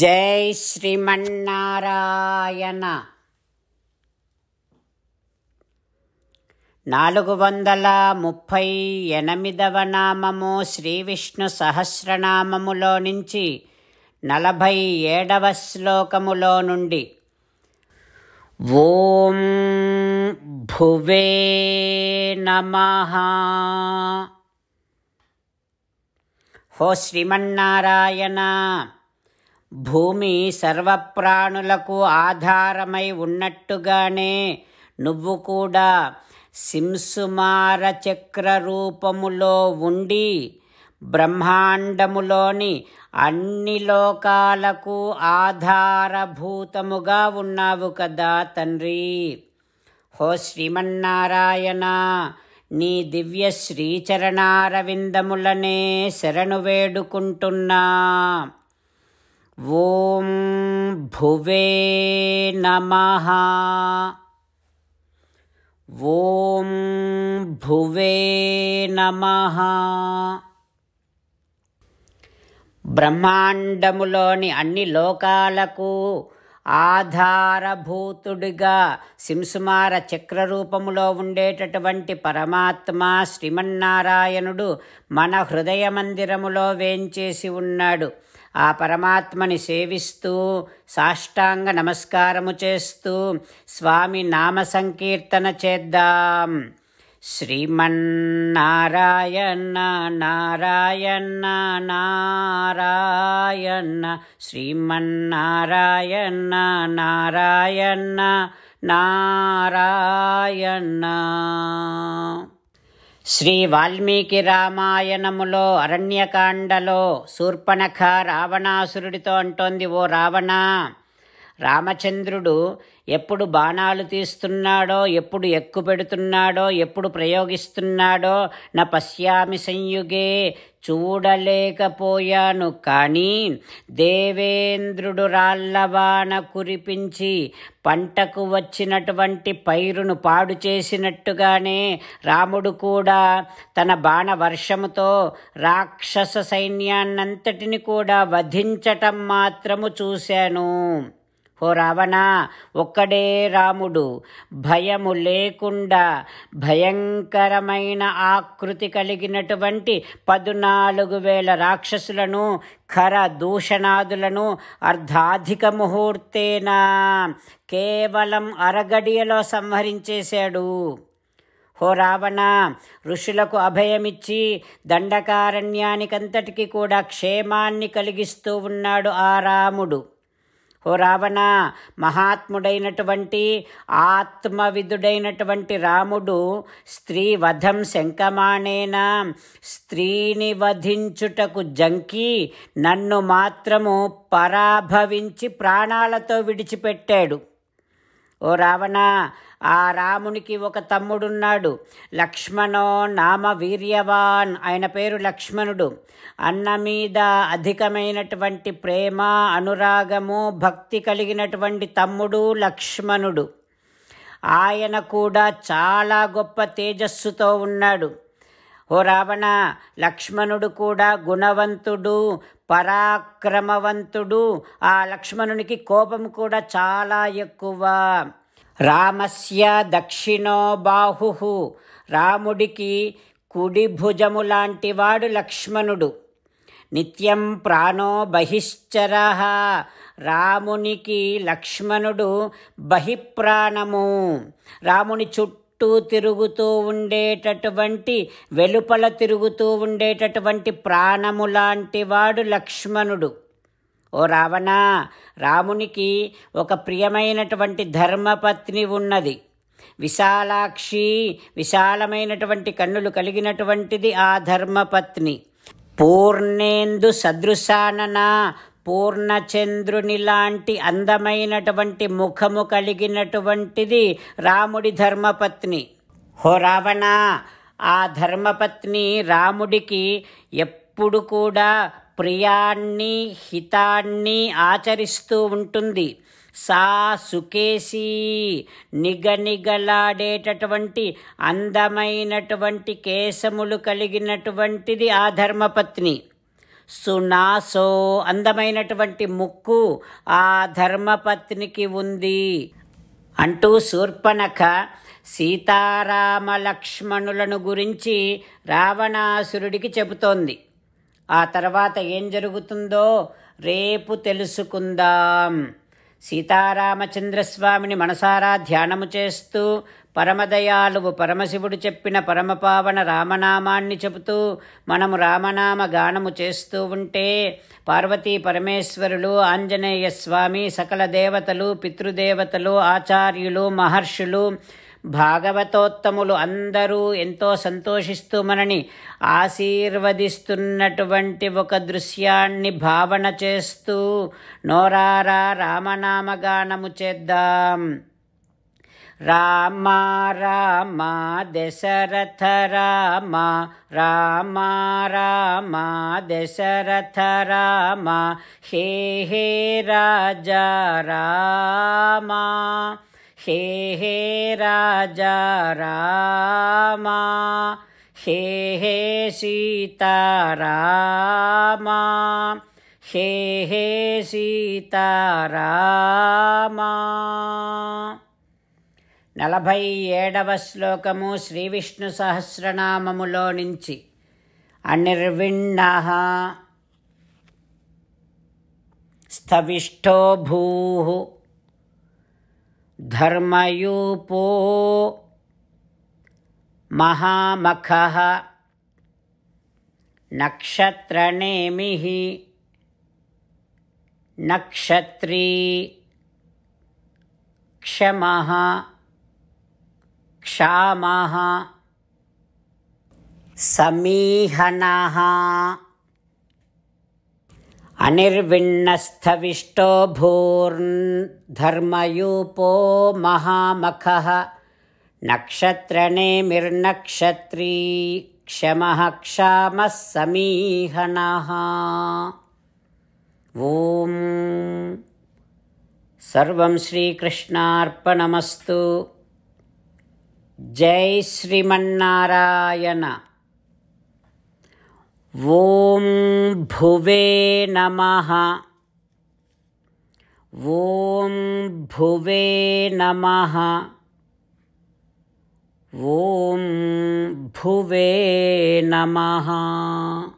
జై శ్రీమన్నారాయణ నాలుగు వందల ముప్పై ఎనిమిదవ నామము శ్రీ విష్ణు సహస్రనామములో నుంచి నలభై ఏడవ శ్లోకములో నుండి ఓం భువే నమ హో శ్రీమన్నారాయణ భూమి సర్వప్రాణులకు ఆధారమై ఉన్నట్టుగానే నువ్వు కూడా సింసుమార చక్ర రూపములో ఉండి బ్రహ్మాండములోని అన్ని లోకాలకు ఆధారభూతముగా ఉన్నావు కదా తండ్రి హో శ్రీమన్నారాయణ నీ దివ్య శ్రీచరణారవిందములనే శరణు వేడుకుంటున్నా ఓం భువే నమ ఓం భువే నమః బ్రహ్మాండములోని అన్ని లోకాలకు ఆధారభూతుడిగా సింసుమార చక్రరూపములో ఉండేటటువంటి పరమాత్మ శ్రీమన్నారాయణుడు మన హృదయ మందిరములో వేంచేసి ఉన్నాడు ఆ పరమాత్మని సేవిస్తూ సాష్టాంగ నమస్కారము చేస్తూ స్వామి నామ సంకీర్తన చేద్దాం శ్రీమన్నారాయణ నారాయణ నారాయణ శ్రీమన్నారాయణ నారాయణ నారాయణ శ్రీ వాల్మీకి రామాయణములో అరణ్యకాండలో శూర్పణఖ రావణాసురుడితో అంటోంది ఓ రావణ రామచంద్రుడు ఎప్పుడు బాణాలు తీస్తున్నాడో ఎప్పుడు ఎక్కు పెడుతున్నాడో ఎప్పుడు ప్రయోగిస్తున్నాడో నా పశ్యామి సంయుగే చూడలేకపోయాను కానీ దేవేంద్రుడు రాళ్ళవాన కురిపించి పంటకు వచ్చినటువంటి పైరును పాడు చేసినట్టుగానే రాముడు కూడా తన బాణ వర్షముతో రాక్షస సైన్యాన్నంతటిని కూడా వధించటం మాత్రము చూశాను ఓ రావణ ఒక్కడే రాముడు భయము లేకుండా భయంకరమైన ఆకృతి కలిగినటువంటి పదునాలుగు వేల రాక్షసులను ఖర దూషణాదులను అర్ధాధిక ముహూర్తేన కేవలం అరగడియలో సంహరించేశాడు హో రావణ ఋషులకు అభయమిచ్చి దండకారణ్యానికంతటికీ కూడా క్షేమాన్ని కలిగిస్తూ ఉన్నాడు ఆ రాముడు ఓ రావణ మహాత్ముడైనటువంటి ఆత్మవిధుడైనటువంటి రాముడు స్త్రీ వధం శంకమాణేనా స్త్రీని వధించుటకు జంకి నన్ను మాత్రము పరాభవించి ప్రాణాలతో విడిచిపెట్టాడు ఓ రావణ ఆ రామునికి ఒక తమ్ముడున్నాడు లక్ష్మణో నామ వీర్యవాన్ ఆయన పేరు లక్ష్మణుడు అన్న మీద అధికమైనటువంటి ప్రేమ అనురాగము భక్తి కలిగినటువంటి తమ్ముడు లక్ష్మణుడు ఆయన కూడా చాలా గొప్ప తేజస్సుతో ఉన్నాడు ఓ రావణ లక్ష్మణుడు కూడా గుణవంతుడు పరాక్రమవంతుడు ఆ లక్ష్మణునికి కోపం కూడా చాలా ఎక్కువ రామస్య దక్షిణో బాహు రాముడికి కుడి భుజము లాంటివాడు లక్ష్మణుడు నిత్యం ప్రాణో బహిశ్చర రామునికి లక్ష్మణుడు బహిప్రాణము రాముని చుట్టూ చుట్టూ తిరుగుతూ ఉండేటటువంటి వెలుపల తిరుగుతూ ఉండేటటువంటి ప్రాణము లాంటివాడు లక్ష్మణుడు ఓ రావణా రామునికి ఒక ప్రియమైనటువంటి ధర్మపత్ని ఉన్నది విశాలాక్షి విశాలమైనటువంటి కన్నులు కలిగినటువంటిది ఆ ధర్మపత్ని పూర్ణేందు సదృశానన పూర్ణచంద్రుని లాంటి అందమైనటువంటి ముఖము కలిగినటువంటిది రాముడి ధర్మపత్ని హో రావణ ఆ ధర్మపత్ని రాముడికి ఎప్పుడు కూడా ప్రియాన్ని హితాన్ని ఆచరిస్తూ ఉంటుంది సా సుకేసి నిగనిగలాడేటటువంటి అందమైనటువంటి కేశములు కలిగినటువంటిది ఆ ధర్మపత్ని సునాసో అందమైనటువంటి ముక్కు ఆ ధర్మపత్నికి ఉంది అంటూ శూర్పణఖ సీతారామ లక్ష్మణులను గురించి రావణాసురుడికి చెబుతోంది ఆ తర్వాత ఏం జరుగుతుందో రేపు తెలుసుకుందాం సీతారామచంద్రస్వామిని మనసారా ధ్యానము చేస్తూ పరమదయాలువు పరమశివుడు చెప్పిన పరమపావన రామనామాన్ని చెబుతూ మనము రామనామ గానము చేస్తూ ఉంటే పార్వతీ పరమేశ్వరులు ఆంజనేయ స్వామి సకల దేవతలు పితృదేవతలు ఆచార్యులు మహర్షులు భాగవతోత్తములు అందరూ ఎంతో సంతోషిస్తూ మనని ఆశీర్వదిస్తున్నటువంటి ఒక దృశ్యాన్ని భావన చేస్తూ నోరారా రామనామగానము చేద్దాం రామ రామ దశరథ రామ రామ రామ దశరథ రామ హే హే రాజా రామా హే హే రాజా రామా హే హే సీతారామా హే హే సీతారామా నలభై ఏడవ శ్లోకము శ్రీ విష్ణు సహస్రనామములో నుంచి అనిర్విణ స్థవిష్టో భూ धर्मयूपो महामखः नक्षत्रनेमिः नक्षत्री क्षमः क्षामः समीहनः अनिर्विण्णस्थविष्टो धर्मयूपो महामखः नक्षत्रणेमिर्नक्षत्री क्षमः क्षामः समीहनः ॐ सर्वं श्रीकृष्णार्पणमस्तु जय श्रीमन्नारायण ॐ भुवे नमः ॐ भुवे नमः ॐ भुवे नमः